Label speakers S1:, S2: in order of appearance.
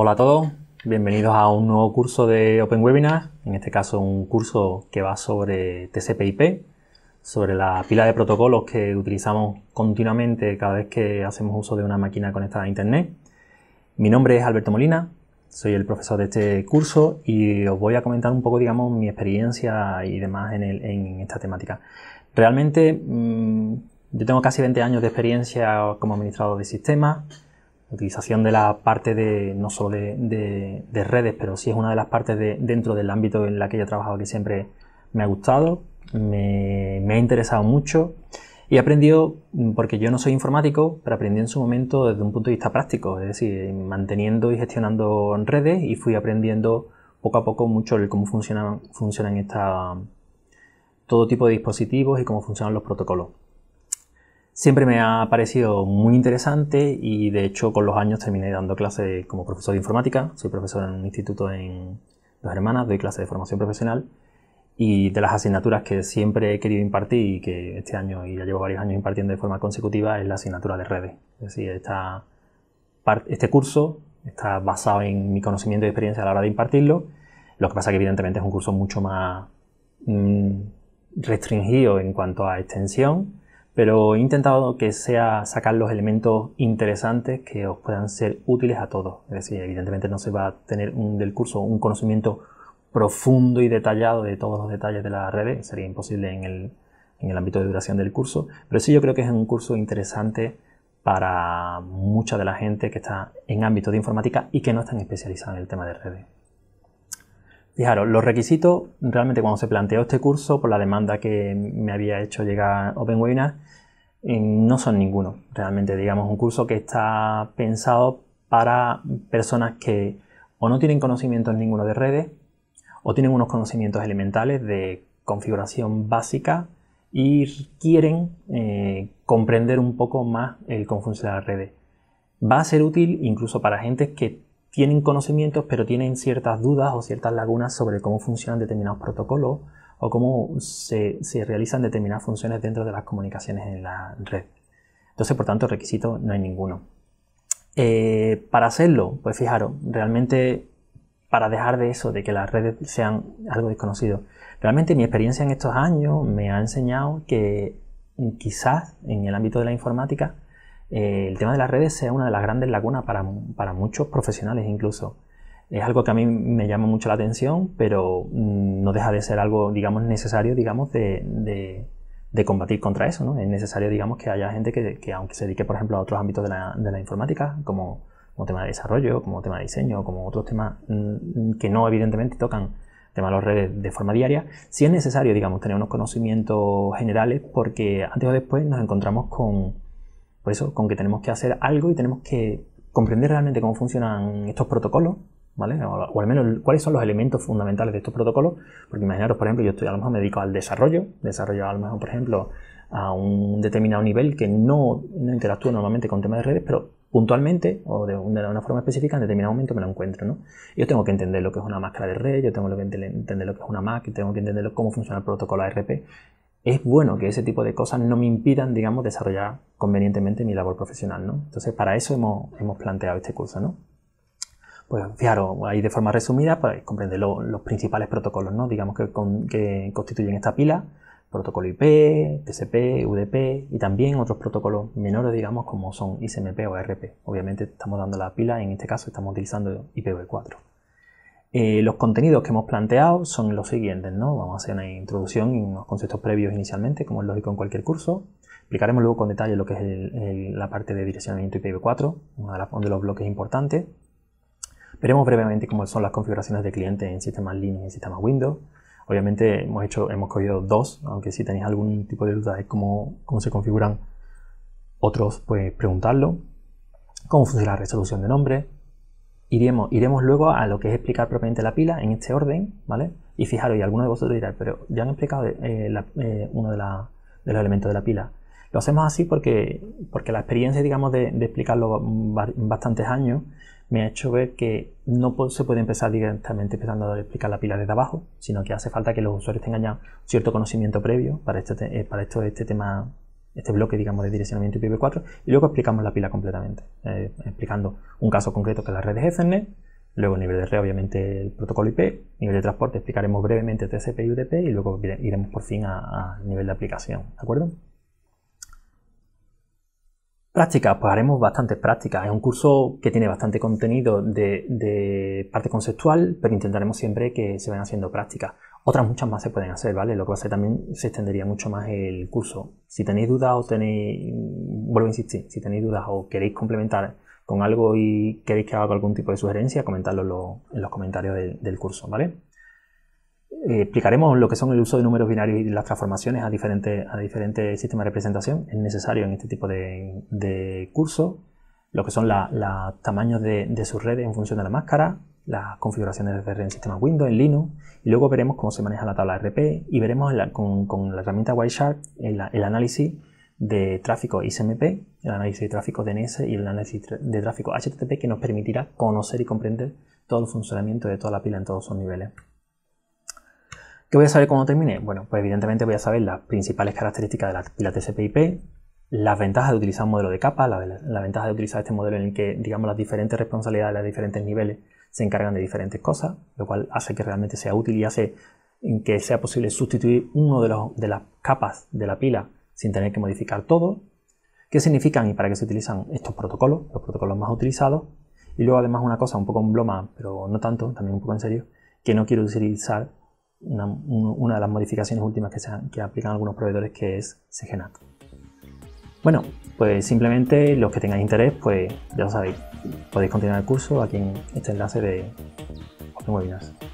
S1: Hola a todos, bienvenidos a un nuevo curso de Open Webinar, en este caso un curso que va sobre TCP/IP, sobre la pila de protocolos que utilizamos continuamente cada vez que hacemos uso de una máquina conectada a Internet. Mi nombre es Alberto Molina, soy el profesor de este curso y os voy a comentar un poco, digamos, mi experiencia y demás en, esta temática. Realmente mm, yo tengo casi 20 años de experiencia como administrador de sistemas, utilización de la parte de, no solo de, redes, pero sí es una de las partes dentro del ámbito en la que yo he trabajado que siempre me ha gustado, me, ha interesado mucho y he aprendido, mm, porque yo no soy informático, pero aprendí en su momento desde un punto de vista práctico, es decir, manteniendo y gestionando redes y fui aprendiendo poco a poco mucho el cómo funcionan, todo tipo de dispositivos y cómo funcionan los protocolos siempre me ha parecido muy interesante y de hecho con los años terminé dando clases como profesor de informática. Soy profesor en un instituto en Dos Hermanas, doy clases de formación profesional y de las asignaturas que siempre he querido impartir y que este año y ya llevo varios años impartiendo de forma consecutiva es la asignatura de redes. Es decir, este curso está basado en mi conocimiento y experiencia a la hora de impartirlo. Lo que pasa que evidentemente es un curso mucho más mm, restringido en cuanto a extensión pero he intentado que sea sacar los elementos interesantes que os puedan ser útiles a todos. Es decir, evidentemente no se va a tener del curso un conocimiento profundo y detallado de todos los detalles de la redes, sería imposible en el, ámbito de duración del curso, pero sí yo creo que es un curso interesante para mucha de la gente que está en ámbito de informática y que no están especializada en el tema de redes. Fijaros, los requisitos, realmente cuando se planteó este curso, por la demanda que me había hecho llegar Webinar, eh, no son ninguno. Realmente, digamos, un curso que está pensado para personas que o no tienen conocimientos ninguno de redes, o tienen unos conocimientos elementales de configuración básica y quieren eh, comprender un poco más el cómo de las redes. Va a ser útil incluso para gente que tienen conocimientos, pero tienen ciertas dudas o ciertas lagunas sobre cómo funcionan determinados protocolos o cómo se, realizan determinadas funciones dentro de las comunicaciones en la red. Entonces, por tanto, requisito no hay ninguno. Eh, para hacerlo, pues fijaros, realmente para dejar de eso, de que las redes sean algo desconocido, realmente mi experiencia en estos años me ha enseñado que quizás en el ámbito de la informática, eh, el tema de las redes sea una de las grandes lagunas para, para, muchos profesionales incluso. Es algo que a mí me llama mucho la atención, pero mm, no deja de ser algo, digamos, necesario, digamos, de, de, combatir contra eso, ¿no? Es necesario, digamos, que haya gente que, que, aunque se dedique, por ejemplo, a otros ámbitos de la, de la informática, como, como, tema de desarrollo, como tema de diseño, como otros temas mm, que no, evidentemente, tocan temas de las redes de forma diaria, sí es necesario, digamos, tener unos conocimientos generales porque antes o después nos encontramos con, eso, con que tenemos que hacer algo y tenemos que comprender realmente cómo funcionan estos protocolos, ¿vale? O, al menos cuáles son los elementos fundamentales de estos protocolos, porque imaginaros, por ejemplo, yo estoy a lo mejor me dedico al desarrollo, desarrollo a lo mejor, por ejemplo, a un determinado nivel que no, no interactúa normalmente con temas de redes, pero puntualmente o de una forma específica en determinado momento me lo encuentro. ¿no? Yo tengo que entender lo que es una máscara de red, yo tengo que entender lo que es una MAC, tengo que entender cómo funciona el protocolo ARP es bueno que ese tipo de cosas no me impidan, digamos, desarrollar convenientemente mi labor profesional, ¿no? Entonces, para eso hemos, planteado este curso, ¿no? Pues fijaros, ahí de forma resumida, pues comprende los principales protocolos, ¿no? Digamos que, que constituyen esta pila, protocolo IP, TCP, UDP y también otros protocolos menores, digamos, como son ICMP o RP. Obviamente estamos dando la pila, en este caso estamos utilizando IPv4. Eh, los contenidos que hemos planteado son los siguientes, ¿no? Vamos a hacer una introducción y unos conceptos previos inicialmente, como es lógico en cualquier curso. Explicaremos luego con detalle lo que es la parte de direccionamiento IPv4, uno de, los bloques importantes. Veremos brevemente cómo son las configuraciones de clientes en sistemas Linux y en sistemas Windows. Obviamente hemos hecho, hemos cogido dos, aunque si tenéis algún tipo de duda de cómo, cómo se configuran otros, pues preguntarlo. Cómo funciona la resolución de nombre, iremos, iremos luego a lo que es explicar propiamente la pila en este orden, ¿vale? Y fijaros, y algunos de vosotros dirán, pero ya han explicado eh, eh, uno de, los elementos de la pila. Lo hacemos así porque, porque la experiencia, digamos, de, explicarlo explicarlo bastantes años me ha hecho ver que no se puede empezar directamente empezando a explicar la pila desde abajo, sino que hace falta que los usuarios tengan ya cierto conocimiento previo para, este, eh, para esto, este tema este bloque, digamos, de direccionamiento IPv4 y luego explicamos la pila completamente, eh, explicando un caso concreto que es la red de Ethernet, luego nivel de red, obviamente, el protocolo IP, nivel de transporte, explicaremos brevemente TCP y UDP y luego iremos por fin al nivel de aplicación, ¿de acuerdo? Prácticas, pues haremos bastantes prácticas. Es un curso que tiene bastante contenido de, de parte conceptual, pero intentaremos siempre que se vayan haciendo prácticas. Otras muchas más se pueden hacer, ¿vale? Lo que pasa es también se extendería mucho más el curso. Si tenéis dudas o tenéis, vuelvo a insistir, si tenéis dudas o queréis complementar con algo y queréis que haga algún tipo de sugerencia, comentadlo en los comentarios del, curso, ¿vale? Eh, explicaremos lo que son el uso de números binarios y las transformaciones a diferentes, a diferentes sistemas de representación. Es necesario en este tipo de, de curso. Lo que son los tamaños de, de sus redes en función de la máscara, las configuraciones de red en sistema Windows, en Linux, y luego veremos cómo se maneja la tabla RP y veremos con, la herramienta Wireshark el, análisis de tráfico ICMP, el análisis de tráfico DNS y el análisis de tráfico HTTP que nos permitirá conocer y comprender todo el funcionamiento de toda la pila en todos sus niveles. ¿Qué voy a saber cuando termine? Bueno, pues evidentemente voy a saber las principales características de la pila TCP/IP, las ventajas de utilizar un modelo de capa, la, la ventaja de utilizar este modelo en el que, digamos, las diferentes responsabilidades de los diferentes niveles se encargan de diferentes cosas, lo cual hace que realmente sea útil y hace que sea posible sustituir uno de, las capas de la pila sin tener que modificar todo. ¿Qué significan y para qué se utilizan estos protocolos, los protocolos más utilizados? Y luego además una cosa un poco en bloma, pero no tanto, también un poco en serio, que no quiero utilizar una, de las modificaciones últimas que, se, que aplican algunos proveedores que es CGNAT. Bueno, pues simplemente los que tengan interés, pues ya lo sabéis, podéis continuar el curso aquí en este enlace de Open Webinars.